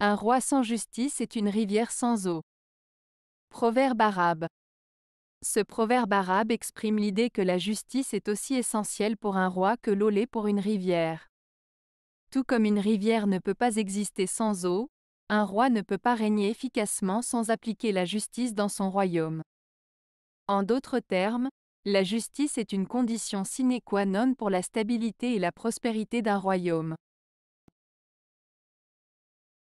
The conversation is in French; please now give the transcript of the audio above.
Un roi sans justice est une rivière sans eau. Proverbe arabe. Ce proverbe arabe exprime l'idée que la justice est aussi essentielle pour un roi que l'eau l'est pour une rivière. Tout comme une rivière ne peut pas exister sans eau, un roi ne peut pas régner efficacement sans appliquer la justice dans son royaume. En d'autres termes, la justice est une condition sine qua non pour la stabilité et la prospérité d'un royaume.